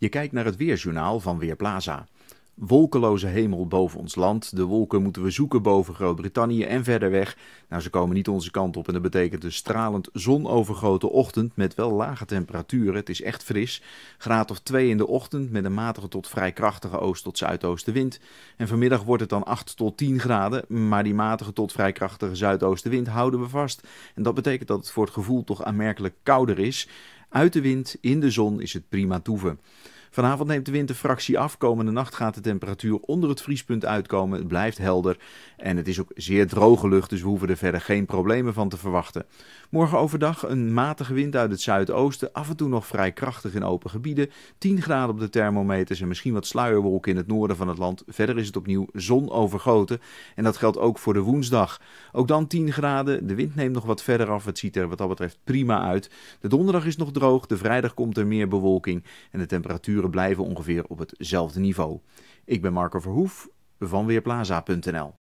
Je kijkt naar het weerjournaal van Weerplaza. Wolkeloze hemel boven ons land. De wolken moeten we zoeken boven Groot-Brittannië en verder weg. Nou, ze komen niet onze kant op en dat betekent een stralend zonovergoten ochtend met wel lage temperaturen. Het is echt fris. Graad of 2 in de ochtend met een matige tot vrij krachtige oost- tot zuidoostenwind. En vanmiddag wordt het dan 8 tot 10 graden, maar die matige tot vrij krachtige zuidoostenwind houden we vast. En dat betekent dat het voor het gevoel toch aanmerkelijk kouder is. Uit de wind, in de zon is het prima toeven. Vanavond neemt de wind fractie af. Komende nacht gaat de temperatuur onder het vriespunt uitkomen. Het blijft helder en het is ook zeer droge lucht, dus we hoeven er verder geen problemen van te verwachten. Morgen overdag een matige wind uit het zuidoosten, af en toe nog vrij krachtig in open gebieden. 10 graden op de thermometers en misschien wat sluierwolken in het noorden van het land. Verder is het opnieuw zon overgoten en dat geldt ook voor de woensdag. Ook dan 10 graden, de wind neemt nog wat verder af. Het ziet er wat dat betreft prima uit. De donderdag is nog droog, de vrijdag komt er meer bewolking en de temperatuur blijven ongeveer op hetzelfde niveau. Ik ben Marco Verhoef van Weerplaza.nl.